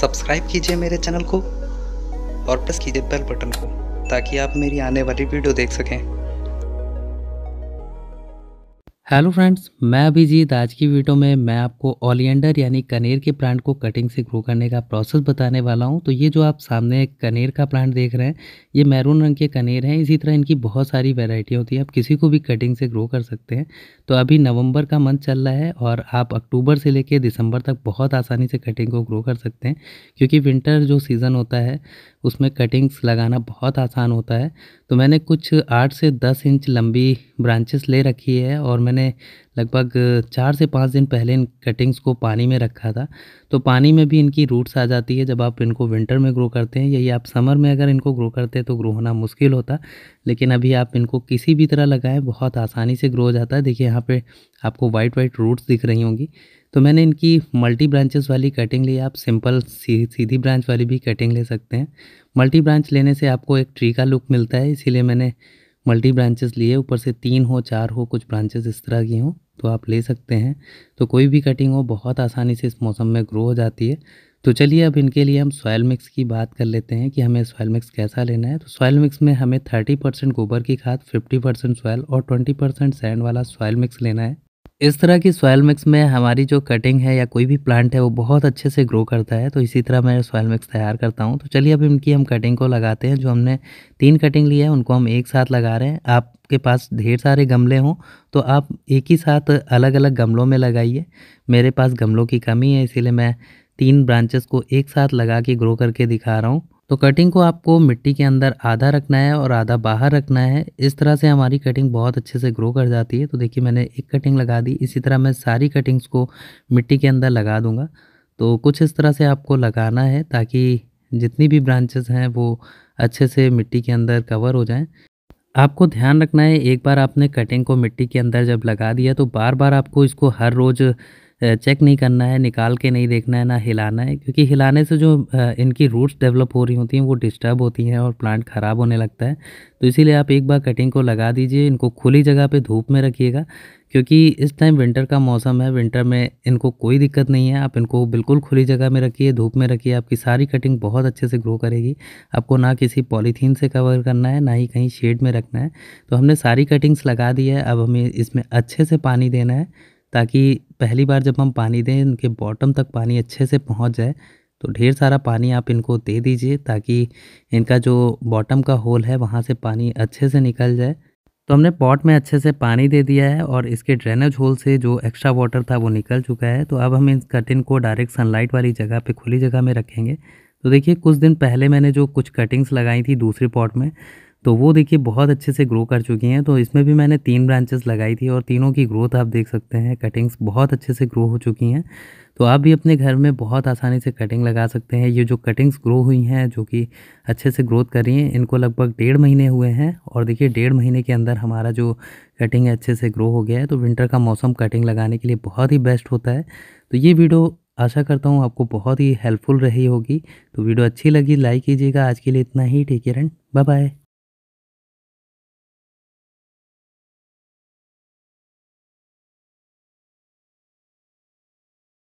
subscribe कीजिए मेरे channel को और प्रेस कीजिए बेल बटन को ताकि आप मेरी आने वाली वीडियो देख सकें हेलो फ्रेंड्स मैं अभिजीत आज की वीडियो में मैं आपको ओलियंडर यानी कनेर के प्लांट को कटिंग से ग्रो करने का प्रोसेस बताने वाला हूं तो ये जो आप सामने कनेर का प्लांट देख रहे हैं ये मैरून रंग के कनेर हैं इसी तरह इनकी बहुत सारी वेराइटी होती है आप किसी को भी कटिंग से ग्रो कर सकते हैं तो अभी नवंबर का मंथ चल रहा है और आप अक्टूबर से लेकर दिसंबर तक बहुत आसानी से कटिंग को ग्रो कर सकते हैं क्योंकि विंटर जो सीज़न होता है उसमें कटिंग्स लगाना बहुत आसान होता है तो मैंने कुछ आठ से दस इंच लंबी ब्रांचेस ले रखी है और मैंने मैंने लगभग चार से पाँच दिन पहले इन कटिंग्स को पानी में रखा था तो पानी में भी इनकी रूट्स आ जाती है जब आप इनको विंटर में ग्रो करते हैं यही आप समर में अगर इनको ग्रो करते हैं तो ग्रो होना मुश्किल होता लेकिन अभी आप इनको किसी भी तरह लगाएं बहुत आसानी से ग्रो हो जाता है देखिए यहाँ पर आपको वाइट वाइट रूट्स दिख रही होंगी तो मैंने इनकी मल्टी ब्रांचेस वाली कटिंग ली आप सिंपल सीधी ब्रांच वाली भी कटिंग ले सकते हैं मल्टी ब्रांच लेने से आपको एक ट्री का लुक मिलता है इसीलिए मैंने मल्टी ब्रांचेस लिए ऊपर से तीन हो चार हो कुछ ब्रांचेस इस तरह की हों तो आप ले सकते हैं तो कोई भी कटिंग हो बहुत आसानी से इस मौसम में ग्रो हो जाती है तो चलिए अब इनके लिए हम सॉयल मिक्स की बात कर लेते हैं कि हमें सॉयल मिक्स कैसा लेना है तो सॉयल मिक्स में हमें थर्टी परसेंट गोबर की खाद फिफ्टी परसेंट सॉयल और ट्वेंटी परसेंट सैंड वाला सॉयल मिक्स लेना है इस तरह की सॉयल मिक्स में हमारी जो कटिंग है या कोई भी प्लांट है वो बहुत अच्छे से ग्रो करता है तो इसी तरह मैं सॉयल मिक्स तैयार करता हूँ तो चलिए अब इनकी हम कटिंग को लगाते हैं जो हमने तीन कटिंग ली है उनको हम एक साथ लगा रहे हैं आपके पास ढेर सारे गमले हों तो आप एक ही साथ अलग अलग गमलों में लगाइए मेरे पास गमलों की कमी है इसीलिए मैं तीन ब्रांचेस को एक साथ लगा के ग्रो करके दिखा रहा हूँ तो कटिंग को आपको मिट्टी के अंदर आधा रखना है और आधा बाहर रखना है इस तरह से हमारी कटिंग बहुत अच्छे से ग्रो कर जाती है तो देखिए मैंने एक कटिंग लगा दी इसी तरह मैं सारी कटिंग्स को मिट्टी के अंदर लगा दूंगा तो कुछ इस तरह से आपको लगाना है ताकि जितनी भी ब्रांचेस हैं वो अच्छे से मिट्टी के अंदर कवर हो जाएँ आपको ध्यान रखना है एक बार आपने कटिंग को मिट्टी के अंदर जब लगा दिया तो बार बार आपको इसको हर रोज़ चेक नहीं करना है निकाल के नहीं देखना है ना हिलाना है क्योंकि हिलाने से जो इनकी रूट्स डेवलप हो रही होती हैं वो डिस्टर्ब होती हैं और प्लांट ख़राब होने लगता है तो इसीलिए आप एक बार कटिंग को लगा दीजिए इनको खुली जगह पे धूप में रखिएगा क्योंकि इस टाइम विंटर का मौसम है विंटर में इनको कोई दिक्कत नहीं है आप इनको बिल्कुल खुली जगह में रखिए धूप में रखिए आपकी सारी कटिंग बहुत अच्छे से ग्रो करेगी आपको ना किसी पॉलीथीन से कवर करना है ना ही कहीं शेड में रखना है तो हमने सारी कटिंग्स लगा दी है अब हमें इसमें अच्छे से पानी देना है ताकि पहली बार जब हम पानी दें इनके बॉटम तक पानी अच्छे से पहुंच जाए तो ढेर सारा पानी आप इनको दे दीजिए ताकि इनका जो बॉटम का होल है वहाँ से पानी अच्छे से निकल जाए तो हमने पॉट में अच्छे से पानी दे दिया है और इसके ड्रेनेज होल से जो एक्स्ट्रा वाटर था वो निकल चुका है तो अब हम इस कटिंग को डायरेक्ट सनलाइट वाली जगह पे खुली जगह में रखेंगे तो देखिए कुछ दिन पहले मैंने जो कुछ कटिंग्स लगाई थी दूसरे पॉट में तो वो देखिए बहुत अच्छे से ग्रो कर चुकी हैं तो इसमें भी मैंने तीन ब्रांचेस लगाई थी और तीनों की ग्रोथ आप देख सकते हैं कटिंग्स बहुत अच्छे से ग्रो हो चुकी हैं तो आप भी अपने घर में बहुत आसानी से कटिंग लगा सकते हैं ये जो कटिंग्स ग्रो हुई हैं जो कि अच्छे से ग्रोथ कर रही हैं इनको लगभग डेढ़ महीने हुए हैं और देखिए डेढ़ महीने के अंदर हमारा जो कटिंग है अच्छे से ग्रो हो गया है तो विंटर का मौसम कटिंग लगाने के लिए बहुत ही बेस्ट होता है तो ये वीडियो आशा करता हूँ आपको बहुत ही हेल्पफुल रही होगी तो वीडियो अच्छी लगी लाइक कीजिएगा आज के लिए इतना ही ठीक है रन बाय बाय